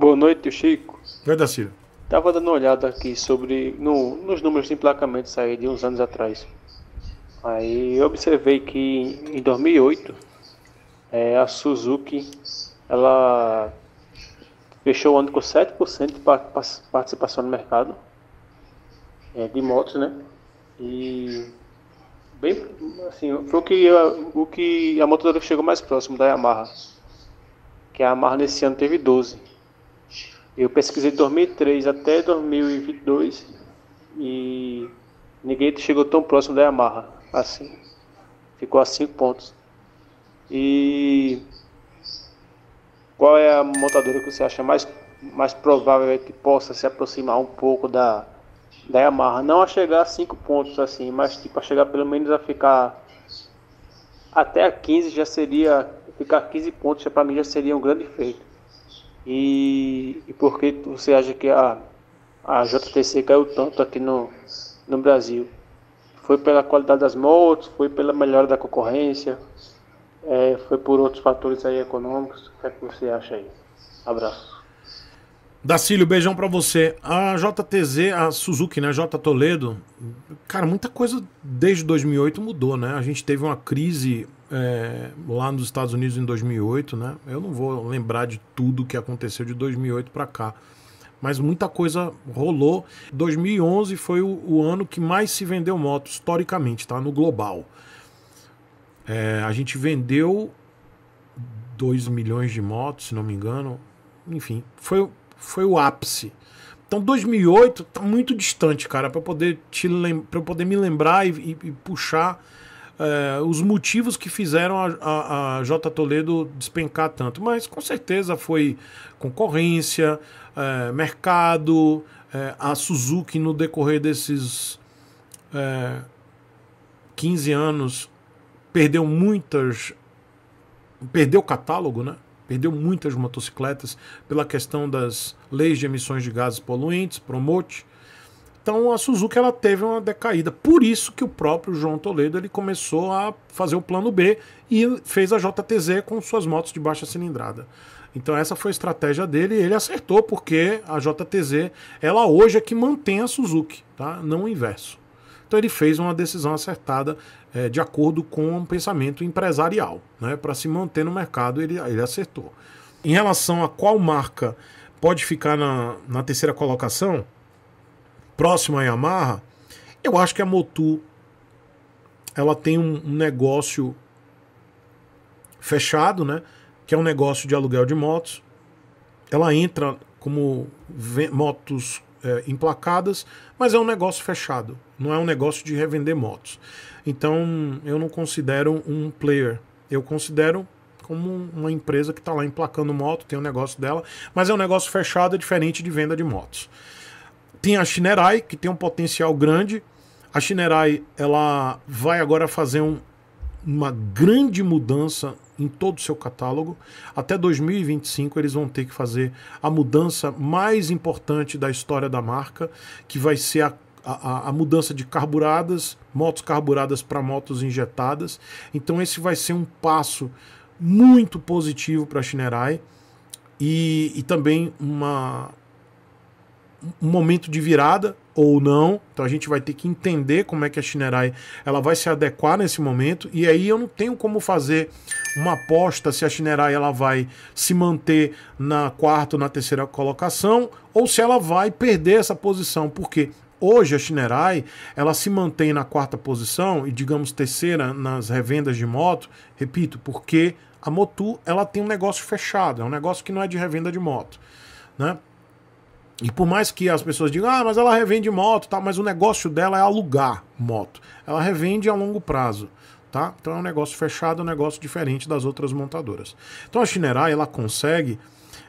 Boa noite, Chico. Oi, Daciro. Estava dando uma olhada aqui sobre no, nos números de emplacamento de uns anos atrás. Aí eu observei que em 2008 é, a Suzuki ela fechou o ano com 7% de participação no mercado é, de motos, né? E bem assim foi o que a, o que a montadora chegou mais próximo da Yamaha, que a Yamaha nesse ano teve 12. Eu pesquisei 2003 até 2022 e ninguém chegou tão próximo da Yamaha assim. Ficou a 5 pontos. E qual é a montadora que você acha mais, mais provável que possa se aproximar um pouco da, da Yamaha? Não a chegar a 5 pontos assim, mas tipo a chegar pelo menos a ficar até a 15 já seria. Ficar 15 pontos para mim já seria um grande feito. E, e por que você acha que a, a JTC caiu tanto aqui no, no Brasil? Foi pela qualidade das motos, foi pela melhora da concorrência, é, foi por outros fatores aí econômicos? O que, é que você acha aí? Abraço. Dacílio, beijão para você. A JTZ, a Suzuki, né? J Toledo. Cara, muita coisa desde 2008 mudou, né? A gente teve uma crise é, lá nos Estados Unidos em 2008, né? Eu não vou lembrar de tudo que aconteceu de 2008 para cá. Mas muita coisa rolou. 2011 foi o, o, ano que mais se vendeu moto, historicamente, tá? No global. É, a gente vendeu 2 milhões de motos, se não me engano. Enfim, foi, foi o ápice. Então 2008 tá muito distante, cara, para poder te para poder me lembrar e, e, e puxar é, os motivos que fizeram a, a, a J Toledo despencar tanto. Mas com certeza foi concorrência, é, mercado, é, a Suzuki no decorrer desses é, 15 anos perdeu muitas perdeu o catálogo, né? perdeu muitas motocicletas pela questão das leis de emissões de gases poluentes, Promote. Então a Suzuki ela teve uma decaída. Por isso que o próprio João Toledo ele começou a fazer o plano B e fez a JTZ com suas motos de baixa cilindrada. Então essa foi a estratégia dele e ele acertou porque a JTZ ela hoje é que mantém a Suzuki, tá? Não o inverso. Então ele fez uma decisão acertada é, de acordo com o pensamento empresarial. Né? Para se manter no mercado, ele, ele acertou. Em relação a qual marca pode ficar na, na terceira colocação, próximo à Yamaha, eu acho que a Motu ela tem um, um negócio fechado, né? que é um negócio de aluguel de motos. Ela entra como motos é, emplacadas, mas é um negócio fechado. Não é um negócio de revender motos. Então eu não considero um player. Eu considero como uma empresa que está lá emplacando moto, tem um negócio dela, mas é um negócio fechado, é diferente de venda de motos. Tem a Shinerai, que tem um potencial grande. A Shinerai ela vai agora fazer um, uma grande mudança em todo o seu catálogo. Até 2025 eles vão ter que fazer a mudança mais importante da história da marca, que vai ser a a, a, mudança de carburadas, motos carburadas para motos injetadas. Então esse vai ser um passo muito positivo para a Shinerai e, e também uma, um momento de virada ou não. Então a gente vai ter que entender como é que a Shinerai ela vai se adequar nesse momento e aí eu não tenho como fazer uma aposta se a Shinerai ela vai se manter na quarta ou na terceira colocação ou se ela vai perder essa posição, porque Hoje a Shinerai ela se mantém na quarta posição e digamos terceira nas revendas de moto, repito, porque a Motu ela tem um negócio fechado, é um negócio que não é de revenda de moto, né? E por mais que as pessoas digam, ah, mas ela revende moto, tá? Mas o negócio dela é alugar moto. Ela revende a longo prazo, tá? Então é um negócio fechado, um negócio diferente das outras montadoras. Então a Shinerai ela consegue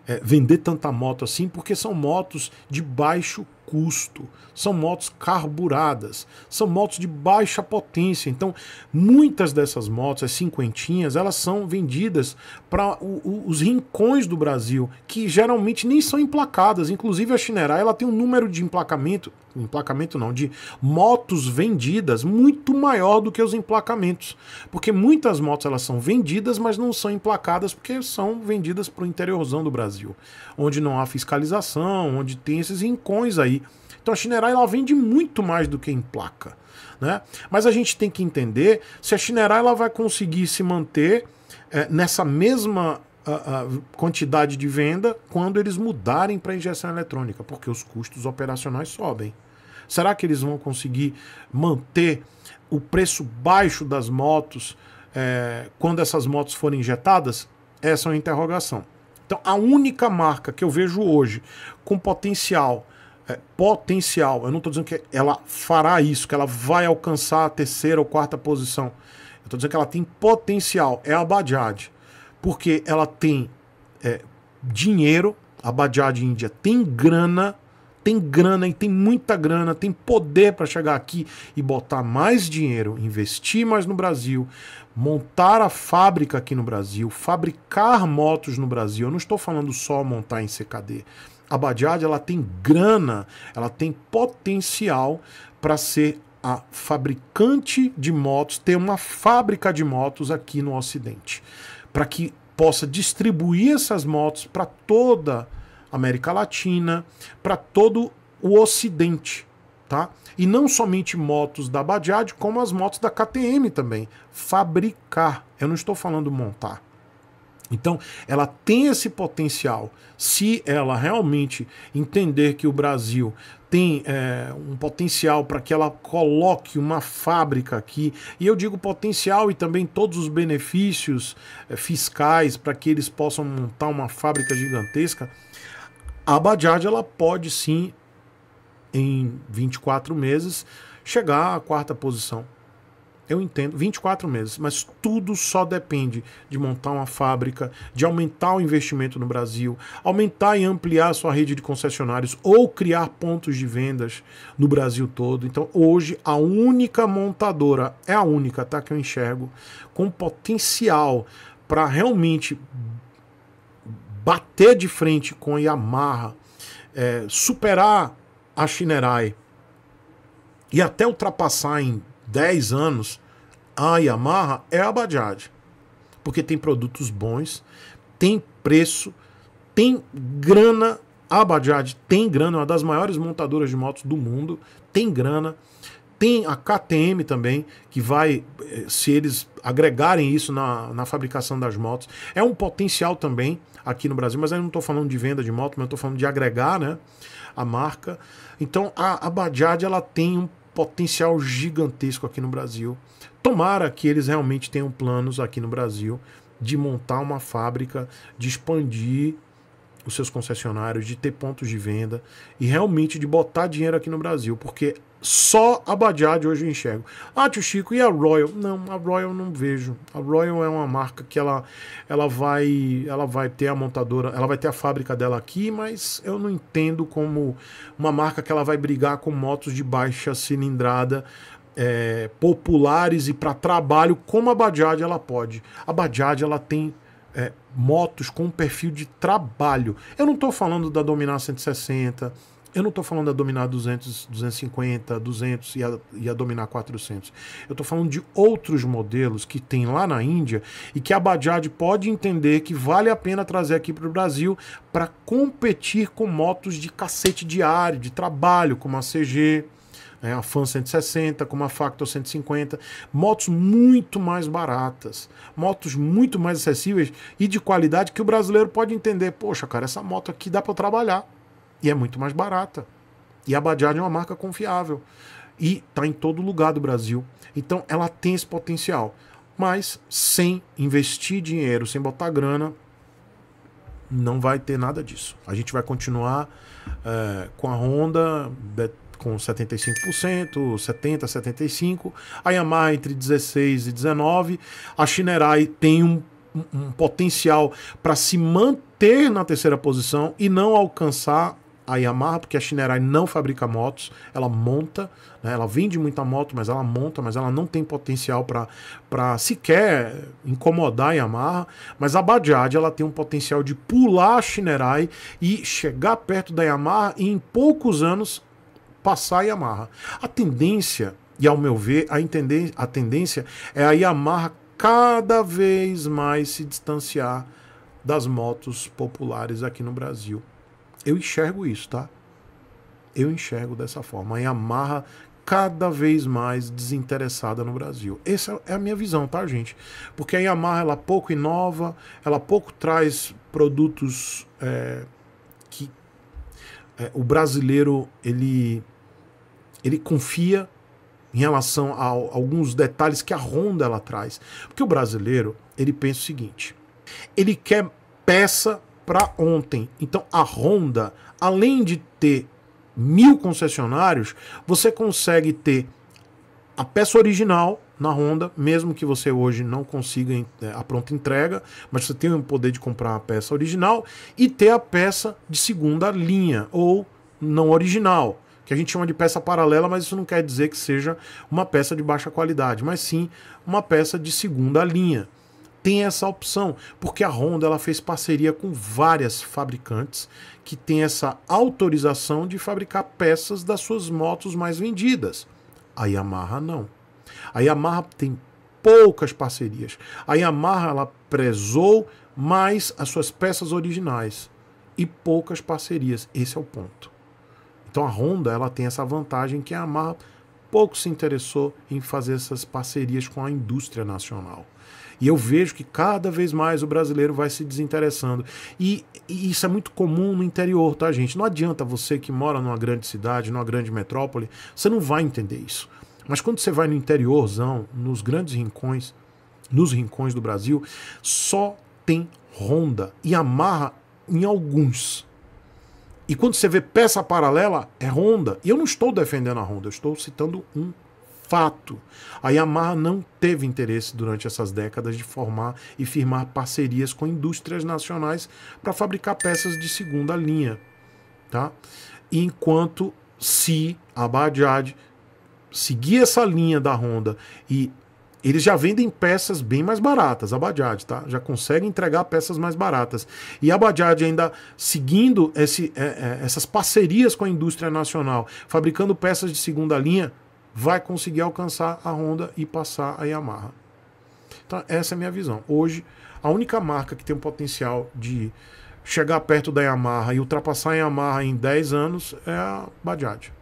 é, vender tanta moto assim porque são motos de baixo custo. São motos carburadas, são motos de baixa potência. Então, muitas dessas motos, as cinquentinhas, elas são vendidas para os rincões do Brasil, que geralmente nem são emplacadas. Inclusive a Chinerá, ela tem um número de emplacamento, emplacamento não, de motos vendidas muito maior do que os emplacamentos, porque muitas motos elas são vendidas, mas não são emplacadas porque são vendidas para o interiorzão do Brasil, onde não há fiscalização, onde tem esses rincões aí então a Shinerai ela vende muito mais do que em placa. Né? Mas a gente tem que entender se a Shinerai ela vai conseguir se manter é, nessa mesma a, a quantidade de venda quando eles mudarem para injeção eletrônica, porque os custos operacionais sobem. Será que eles vão conseguir manter o preço baixo das motos é, quando essas motos forem injetadas? Essa é uma interrogação. Então, a única marca que eu vejo hoje com potencial é, potencial. Eu não estou dizendo que ela fará isso, que ela vai alcançar a terceira ou quarta posição. Eu estou dizendo que ela tem potencial. É a Bajaj. Porque ela tem é, dinheiro, a Bajaj Índia tem grana, tem grana e tem muita grana, tem poder para chegar aqui e botar mais dinheiro, investir mais no Brasil, montar a fábrica aqui no Brasil, fabricar motos no Brasil. Eu não estou falando só montar em CKD. A Bajaj ela tem grana, ela tem potencial para ser a fabricante de motos, ter uma fábrica de motos aqui no Ocidente, para que possa distribuir essas motos para toda a América Latina, para todo o Ocidente. Tá? E não somente motos da Bajaj, como as motos da KTM também. Fabricar. Eu não estou falando montar. Então, ela tem esse potencial. Se ela realmente entender que o Brasil tem é, um potencial para que ela coloque uma fábrica aqui, e eu digo potencial e também todos os benefícios é, fiscais para que eles possam montar uma fábrica gigantesca, a Bajaj ela pode sim, em 24 meses, chegar à quarta posição. Eu entendo, 24 meses, mas tudo só depende de montar uma fábrica, de aumentar o investimento no Brasil, aumentar e ampliar a sua rede de concessionários ou criar pontos de vendas no Brasil todo. Então, hoje, a única montadora, é a única, tá? Que eu enxergo, com potencial para realmente bater de frente com a Yamaha, é, superar a Shinerai e até ultrapassar em 10 anos a Yamaha é a Bajaj. Porque tem produtos bons, tem preço, tem grana. A Bajaj tem grana, é uma das maiores montadoras de motos do mundo, tem grana. Tem a KTM também, que vai, eh, se eles agregarem isso na, na fabricação das motos, é um potencial também aqui no Brasil, mas eu não estou falando de venda de moto, mas eu estou falando de agregar né, a marca. Então a, a Bajaj ela tem um potencial gigantesco aqui no Brasil Tomara que eles realmente tenham planos aqui no Brasil de montar uma fábrica, de expandir os seus concessionários, de ter pontos de venda e realmente de botar dinheiro aqui no Brasil, porque só a Bajaj hoje eu enxergo. Ah, tio Chico, e a Royal? Não, a Royal não vejo. A Royal é uma marca que ela, ela vai ela vai ter a montadora, ela vai ter a fábrica dela aqui, mas eu não entendo como uma marca que ela vai brigar com motos de baixa cilindrada é, populares e para trabalho como a Bajaj ela pode. A Bajaj ela tem é, motos com perfil de trabalho. Eu não estou falando da Dominar 160, eu não estou falando da Dominar 200, 250, 200 e a, e a Dominar 400. Eu estou falando de outros modelos que tem lá na Índia e que a Bajaj pode entender que vale a pena trazer aqui para o Brasil para competir com motos de cacete diário, de trabalho, como a CG, né, a Fan 160, como a Factor 150, motos muito mais baratas, motos muito mais acessíveis e de qualidade que o brasileiro pode entender. Poxa, cara, essa moto aqui dá para trabalhar e é muito mais barata. E a Bajaj é uma marca confiável e está em todo lugar do Brasil. Então ela tem esse potencial, mas sem investir dinheiro, sem botar grana, não vai ter nada disso. A gente vai continuar é, com a Honda com 75%, 70%, 75%, a Yamaha entre 16% e 19%, a Shinerai tem um, um potencial para se manter na terceira posição e não alcançar a Yamaha, porque a Shinerai não fabrica motos, ela monta, né, ela vende muita moto, mas ela monta, mas ela não tem potencial para sequer incomodar a Yamaha. Mas a Bajaj ela tem um potencial de pular a Shinerai e chegar perto da Yamaha e em poucos anos passar a Yamaha. A tendência, e ao meu ver, a, a tendência é a Yamaha cada vez mais se distanciar das motos populares aqui no Brasil. Eu enxergo isso, tá? Eu enxergo dessa forma. A Yamaha cada vez mais desinteressada no Brasil. Essa é a minha visão, tá, gente? Porque a Yamaha ela pouco inova, ela pouco traz produtos. É é, o brasileiro ele, ele confia em relação a, a alguns detalhes que a Honda ela traz. Porque o brasileiro ele pensa o seguinte: ele quer peça para ontem. Então a Honda, além de ter mil concessionários, você consegue ter a peça original na Honda, mesmo que você hoje não consiga é, a pronta entrega, mas você tem o poder de comprar a peça original e ter a peça de segunda linha ou não original que a gente chama de peça paralela, mas isso não quer dizer que seja uma peça de baixa qualidade, mas sim uma peça de segunda linha. Tem essa opção, porque a Honda ela fez parceria com várias fabricantes que têm essa autorização de fabricar peças das suas motos mais vendidas. A Yamaha não. A Yamaha tem poucas parcerias. A Yamaha ela prezou mais as suas peças originais e poucas parcerias. Esse é o ponto. Então a Honda ela tem essa vantagem que a Yamaha pouco se interessou em fazer essas parcerias com a indústria nacional. E eu vejo que cada vez mais o brasileiro vai se desinteressando. E, e, isso é muito comum no interior, tá, gente? Não adianta você que mora numa grande cidade, numa grande metrópole, você não vai entender isso. Mas quando você vai no interiorzão, nos grandes rincões, nos rincões do Brasil, só tem Honda e amarra em alguns. E quando você vê peça paralela, é Honda. E eu não estou defendendo a Honda, eu estou citando um fato. A Yamaha não teve interesse durante essas décadas de formar e firmar parcerias com indústrias nacionais para fabricar peças de segunda linha, tá? Enquanto se a Bajaj seguir essa linha da Honda e eles já vendem peças bem mais baratas, a Bajaj, tá? Já consegue entregar peças mais baratas. E a Bajaj ainda seguindo esse, é, é, essas parcerias com a indústria nacional, fabricando peças de segunda linha, vai conseguir alcançar a Honda e passar a Yamaha. Então, essa é a minha visão. Hoje, a única marca que tem o potencial de chegar perto da Yamaha e ultrapassar a Yamaha em 10 anos é a Bajaj.